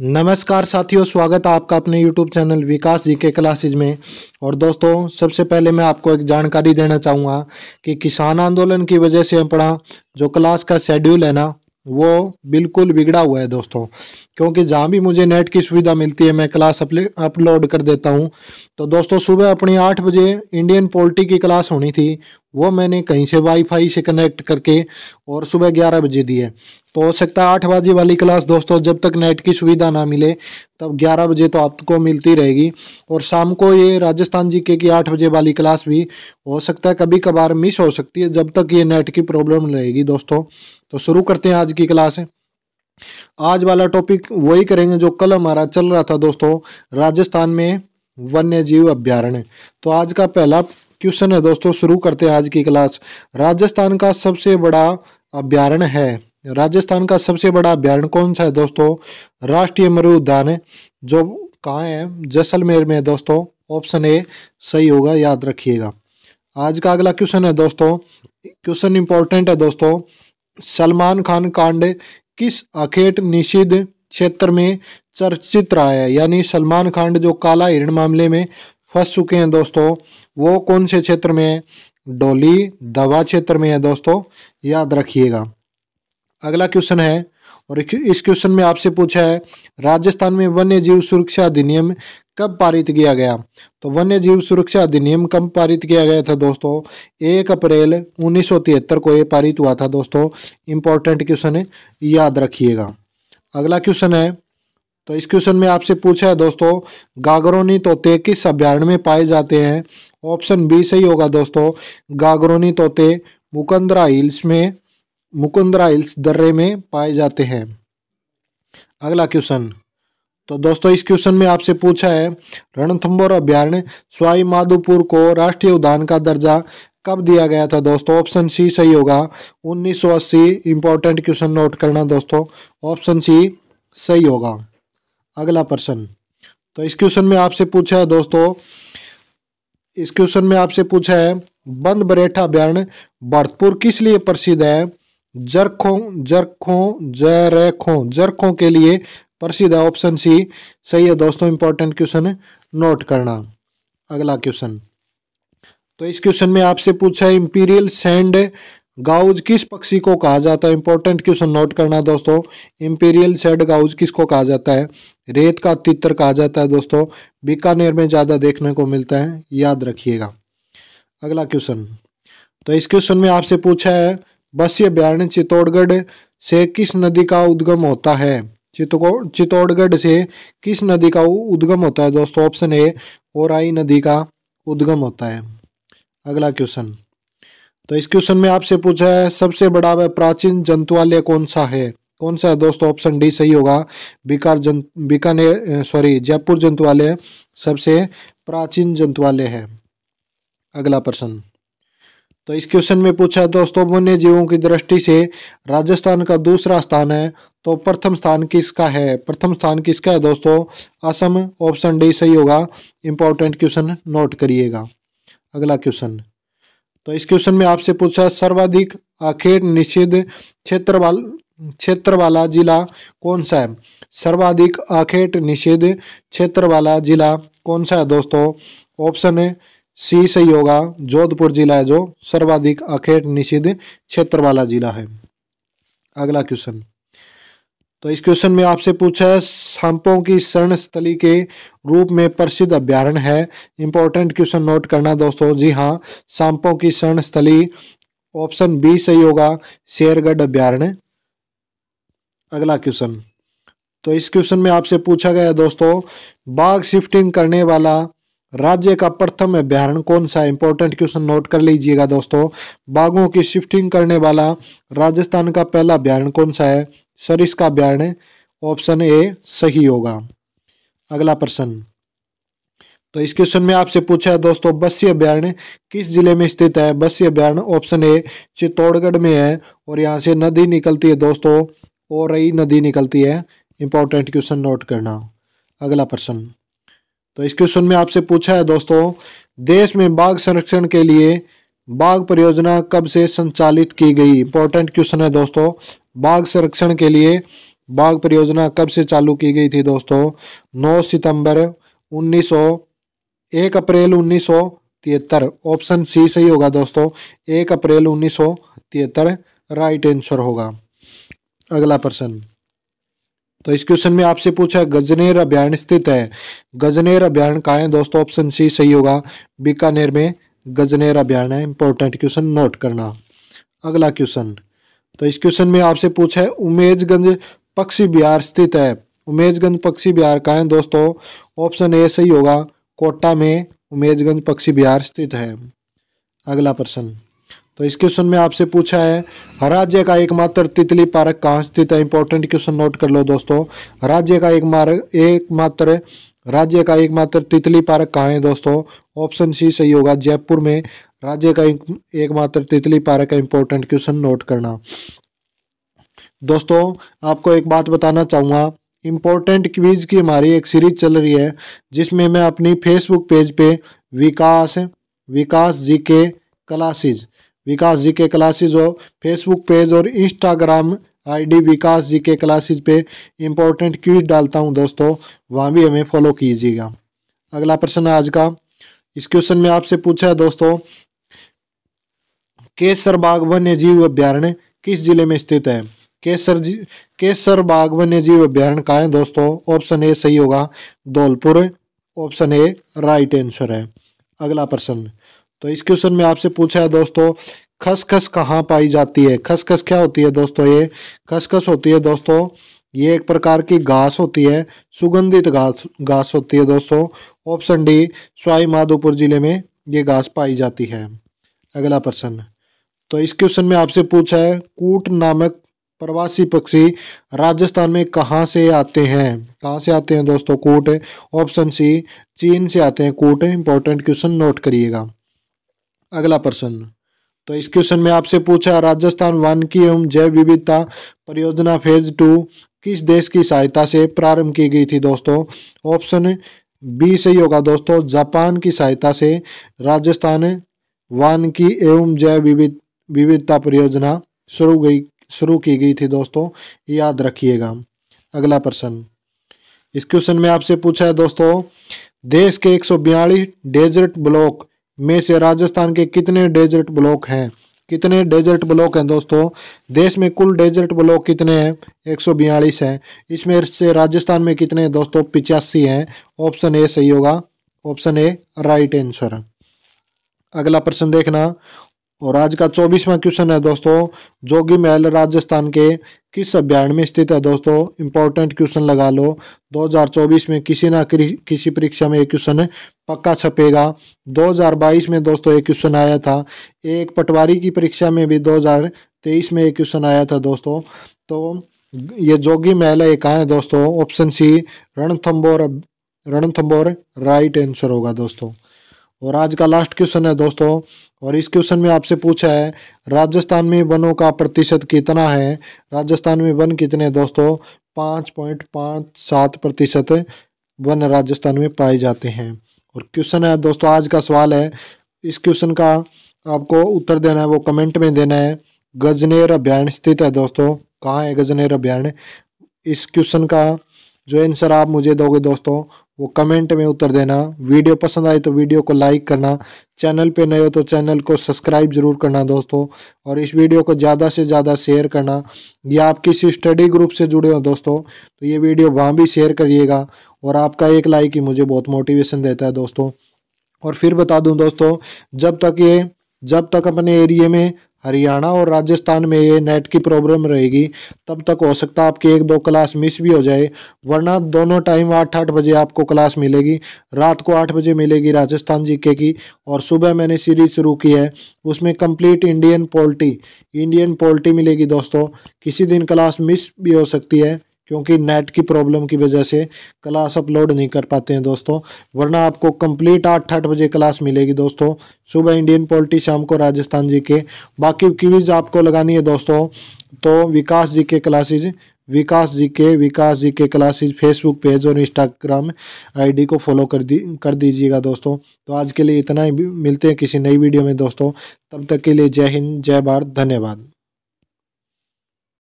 नमस्कार साथियों स्वागत है आपका अपने YouTube चैनल विकास जी के क्लासेज में और दोस्तों सबसे पहले मैं आपको एक जानकारी देना चाहूँगा कि किसान आंदोलन की वजह से अपना जो क्लास का शेड्यूल है ना वो बिल्कुल बिगड़ा हुआ है दोस्तों क्योंकि जहाँ भी मुझे नेट की सुविधा मिलती है मैं क्लास अपलोड कर देता हूँ तो दोस्तों सुबह अपनी आठ बजे इंडियन पोल्ट्री की क्लास होनी थी वो मैंने कहीं से वाईफाई से कनेक्ट करके और सुबह ग्यारह बजे दी है तो हो सकता है आठ बजे वाली क्लास दोस्तों जब तक नेट की सुविधा ना मिले तब ग्यारह बजे तो आपको मिलती रहेगी और शाम को ये राजस्थान जी के की आठ बजे वाली क्लास भी हो सकता है कभी कभार मिस हो सकती है जब तक ये नेट की प्रॉब्लम रहेगी दोस्तों तो शुरू करते हैं आज की क्लास आज वाला टॉपिक वही करेंगे जो कल हमारा चल रहा था दोस्तों राजस्थान में वन्य जीव अभ्यारण्य तो आज का पहला क्वेश्चन है दोस्तों शुरू करते हैं आज की क्लास राजस्थान का सबसे बड़ा अभ्यारण है राजस्थान का सबसे बड़ा अभ्यारण कौन सा है दोस्तों राष्ट्रीय मरु उद्यान जो कहाँ है जैसलमेर में दोस्तों ऑप्शन ए सही होगा याद रखिएगा आज का अगला क्वेश्चन है दोस्तों क्वेश्चन इंपॉर्टेंट है दोस्तों सलमान खान कांड किस अखेट निषिद्ध क्षेत्र में चर्चित रहा है यानी सलमान खान जो काला हिरण मामले में फंस चुके हैं दोस्तों वो कौन से क्षेत्र में है डोली दवा क्षेत्र में है दोस्तों याद रखिएगा अगला क्वेश्चन है और इस क्वेश्चन में आपसे पूछा है राजस्थान में वन्य जीव सुरक्षा अधिनियम कब पारित किया गया तो वन्य जीव सुरक्षा अधिनियम कब पारित किया गया था दोस्तों एक अप्रैल उन्नीस को ये पारित हुआ था दोस्तों इम्पोर्टेंट क्वेश्चन याद रखिएगा अगला क्वेश्चन है तो इस क्वेश्चन में आपसे पूछा है दोस्तों गागरोनी तोते किस अभ्यारण्य में पाए जाते हैं ऑप्शन बी सही होगा दोस्तों गागरोनी तोते मुकंदरा हिल्स में मुकुंदरा हिल्स दर्रे में पाए जाते हैं अगला क्वेश्चन तो दोस्तों इस क्वेश्चन में आपसे पूछा है रणथंबोर अभ्यारण्य स्वाई माधोपुर को राष्ट्रीय उद्यान का दर्जा कब दिया गया था दोस्तों ऑप्शन सी सही होगा 1980 इंपॉर्टेंट क्वेश्चन नोट करना दोस्तों ऑप्शन सी सही होगा अगला प्रश्न तो इस क्वेश्चन में आपसे पूछा है दोस्तों इस क्वेश्चन में आपसे पूछा है बंद बरेठा अभ्यारण्य भरतपुर किस लिए प्रसिद्ध है जरखों जरखों जरखों जरखों के लिए प्रसिद्ध है ऑप्शन सी सही है दोस्तों इंपॉर्टेंट क्वेश्चन नोट करना अगला क्वेश्चन तो इस क्वेश्चन में आपसे पूछा है इंपीरियल सैंड गाउज किस पक्षी को कहा जाता है इंपॉर्टेंट क्वेश्चन नोट करना दोस्तों इंपीरियल सेड गाउज किसको कहा जाता है रेत का तितर कहा जाता है दोस्तों बीकानेर में ज़्यादा देखने को मिलता है याद रखिएगा अगला क्वेश्चन तो इस क्वेश्चन में आपसे पूछा है बस ये बयान चित्तौड़गढ़ से किस नदी का उद्गम होता है चित्तौड़गढ़ से किस नदी का उद्गम होता है दोस्तों ऑप्शन ए ओराई नदी का उद्गम होता है अगला क्वेश्चन तो इस क्वेश्चन में आपसे पूछा है सबसे बड़ा व प्राचीन जंतुआलय कौन सा है कौन सा है दोस्तों ऑप्शन डी सही होगा बीकार जन बीकानेर सॉरी जयपुर जंतुआलय सबसे प्राचीन जंतुआलय है अगला प्रश्न तो इस क्वेश्चन में पूछा है दोस्तों वन्य जीवों की दृष्टि से राजस्थान का दूसरा स्थान है तो प्रथम स्थान किसका है प्रथम स्थान किसका है दोस्तों असम ऑप्शन डी सही होगा इंपॉर्टेंट क्वेश्चन नोट करिएगा अगला क्वेश्चन तो इस क्वेश्चन में आपसे पूछा सर्वाधिक आखेट निषिद्ध क्षेत्र वाल क्षेत्र वाला जिला कौन सा है सर्वाधिक आखेट निषेध क्षेत्र वाला जिला कौन सा है दोस्तों ऑप्शन सी सही होगा जोधपुर जिला है जो सर्वाधिक आखेट निषिद्ध क्षेत्र वाला जिला है अगला क्वेश्चन तो इस क्वेश्चन में आपसे पूछा है सांपों की शरण स्थली के रूप में प्रसिद्ध अभ्यारण है इंपॉर्टेंट क्वेश्चन नोट करना दोस्तों जी हाँ सांपों की शरण स्थली ऑप्शन बी सही होगा शेरगढ़ अभ्यारण्य अगला क्वेश्चन तो इस क्वेश्चन में आपसे पूछा गया दोस्तों बाघ शिफ्टिंग करने वाला राज्य का प्रथम अभ्यारण कौन सा इंपॉर्टेंट क्वेश्चन नोट कर लीजिएगा दोस्तों बाघों की शिफ्टिंग करने वाला राजस्थान का पहला अभ्यारण कौन सा है सरिस का अभ्यारण ऑप्शन ए सही होगा अगला प्रश्न तो इस क्वेश्चन में आपसे पूछा है दोस्तों बस्सी अभ्यारण्य किस जिले में स्थित है बस्सी अभ्यारण ऑप्शन ए चित्तौड़गढ़ में है और यहाँ से नदी निकलती है दोस्तों और रही नदी निकलती है इंपॉर्टेंट क्वेश्चन नोट करना अगला प्रश्न तो इस क्वेश्चन में आपसे पूछा है दोस्तों देश में बाघ संरक्षण के लिए बाघ परियोजना कब से संचालित की गई इंपॉर्टेंट क्वेश्चन है दोस्तों बाघ संरक्षण के लिए बाघ परियोजना कब से चालू की गई थी दोस्तों नौ सितंबर उन्नीस एक अप्रैल उन्नीस सौ तिहत्तर ऑप्शन सी सही होगा दोस्तों एक अप्रैल उन्नीस सौ तिहत्तर राइट आंसर होगा अगला प्रश्न तो इस क्वेश्चन में आपसे पूछा है गजनेर अभ्यारण स्थित है गजनेर अभ्यारण कहा है दोस्तों ऑप्शन सी सही होगा बीकानेर में गजनेर अभ्यारण है इंपॉर्टेंट क्वेश्चन नोट करना अगला क्वेश्चन तो इस क्वेश्चन में आपसे पूछा है उमेजगंज पक्षी बिहार स्थित है उमेजगंज पक्षी बिहार कहा है दोस्तों ऑप्शन ए सही होगा कोटा में उमेशगंज पक्षी बिहार स्थित है अगला प्रश्न तो इस क्वेश्चन में आपसे पूछा है राज्य का एकमात्र तितली पार्क कहाँ स्थित है इंपॉर्टेंट क्वेश्चन नोट कर लो दोस्तों राज्य का एक मार्ग एकमात्र राज्य का एकमात्र तितली पार्क कहाँ है दोस्तों ऑप्शन सी सही होगा जयपुर में राज्य का एकमात्र तितली पार्क है इंपॉर्टेंट क्वेश्चन नोट करना दोस्तों आपको एक बात बताना चाहूँगा इम्पोर्टेंट क्वीज की हमारी एक सीरीज चल रही है जिसमें मैं अपनी फेसबुक पेज पे विकास विकास जी के क्लासेज विकास जी के क्लासेज हो फेसबुक पेज और इंस्टाग्राम आईडी विकास जी के क्लासेज पे इम्पोर्टेंट क्यूज डालता हूँ दोस्तों वहाँ भी हमें फॉलो कीजिएगा अगला प्रश्न आज का इस क्वेश्चन में आपसे पूछा है दोस्तों केसर बाग वन्य जीव अभ्यारण्य किस जिले में स्थित है केसर जी केसर बाग वन्य जीव अभ्यारण्य कहा है दोस्तों ऑप्शन ए सही होगा Dholpur option A right answer है अगला प्रश्न तो इस क्वेश्चन में आपसे पूछा है दोस्तों खसखस कहाँ पाई जाती है खसखस क्या होती है दोस्तों ये खसखस होती है दोस्तों ये एक प्रकार की घास होती है सुगंधित घास घास होती है दोस्तों ऑप्शन डी स्वाई माधोपुर जिले में ये घास पाई जाती है अगला प्रश्न तो इस क्वेश्चन में आपसे पूछा है कूट नामक प्रवासी पक्षी राजस्थान में कहाँ से आते हैं कहाँ से आते हैं दोस्तों कूट ऑप्शन सी चीन से आते हैं कूट इंपॉर्टेंट क्वेश्चन नोट करिएगा अगला प्रश्न तो इस क्वेश्चन में आपसे पूछा राजस्थान की एवं जैव विविधता परियोजना फेज टू किस देश की सहायता से प्रारंभ की गई थी दोस्तों ऑप्शन बी सही होगा दोस्तों जापान की सहायता से राजस्थान की एवं जैव विविध विविधता परियोजना शुरू गई शुरू की गई थी दोस्तों याद रखिएगा अगला प्रश्न इस क्वेश्चन में आपसे पूछा है दोस्तों देश के एक डेजर्ट ब्लॉक में से राजस्थान के कितने डेजर्ट ब्लॉक हैं कितने डेजर्ट ब्लॉक हैं दोस्तों देश में कुल डेजर्ट ब्लॉक कितने हैं एक सौ बयालीस हैं इसमें से राजस्थान में कितने हैं दोस्तों पिचासी हैं ऑप्शन ए सही होगा ऑप्शन ए राइट आंसर अगला प्रश्न देखना और आज का चौबीसवा क्वेश्चन है दोस्तों जोगी महल राजस्थान के किस अभ्यारण में स्थित है दोस्तों इंपॉर्टेंट क्वेश्चन लगा लो 2024 में किसी ना किसी परीक्षा में एक क्वेश्चन पक्का छपेगा 2022 में दोस्तों एक क्वेश्चन आया था एक पटवारी की परीक्षा में भी 2023 में एक क्वेश्चन आया था दोस्तों तो ये जोगी महल है कहाँ है दोस्तों option C Ranthambore Ranthambore right answer होगा दोस्तों और आज का लास्ट क्वेश्चन है दोस्तों और इस क्वेश्चन में आपसे पूछा है राजस्थान में वनों का प्रतिशत कितना है राजस्थान में वन कितने दोस्तों पाँच पॉइंट पाँच सात प्रतिशत वन राजस्थान में पाए जाते हैं और क्वेश्चन है दोस्तों आज का सवाल है इस क्वेश्चन का आपको उत्तर देना है वो कमेंट में देना है गजनेर अभ्यारण्य स्थित है दोस्तों कहाँ है गजनेर अभ्यारण्य इस क्वेश्चन का जो आंसर आप मुझे दोगे दोस्तों वो कमेंट में उत्तर देना वीडियो पसंद आए तो वीडियो को लाइक करना चैनल पे नए हो तो चैनल को सब्सक्राइब जरूर करना दोस्तों और इस वीडियो को ज़्यादा से ज़्यादा शेयर करना या आप किसी स्टडी ग्रुप से जुड़े हो दोस्तों तो ये वीडियो वहाँ भी शेयर करिएगा और आपका एक लाइक ही मुझे बहुत मोटिवेशन देता है दोस्तों और फिर बता दूँ दोस्तों जब तक ये जब तक अपने एरिया में हरियाणा और राजस्थान में ये नेट की प्रॉब्लम रहेगी तब तक हो सकता है आपकी एक दो क्लास मिस भी हो जाए वरना दोनों टाइम आठ आठ बजे आपको क्लास मिलेगी रात को आठ बजे मिलेगी राजस्थान जीके की और सुबह मैंने सीरीज शुरू की है उसमें complete Indian poultry Indian poultry मिलेगी दोस्तों किसी दिन क्लास मिस भी हो सकती है क्योंकि नेट की प्रॉब्लम की वजह से क्लास अपलोड नहीं कर पाते हैं दोस्तों वरना आपको कंप्लीट आठ आठ बजे क्लास मिलेगी दोस्तों सुबह इंडियन पॉलिटी शाम को राजस्थान जी के बाकी क्विज आपको लगानी है दोस्तों तो विकास जी के क्लासेज विकास जी के विकास जी के क्लासेज फेसबुक पेज और इंस्टाग्राम आईडी को फॉलो कर दी कर दीजिएगा दोस्तों तो आज के लिए इतना ही मिलते हैं किसी नई वीडियो में दोस्तों तब तक के लिए जय हिंद जय भारत धन्यवाद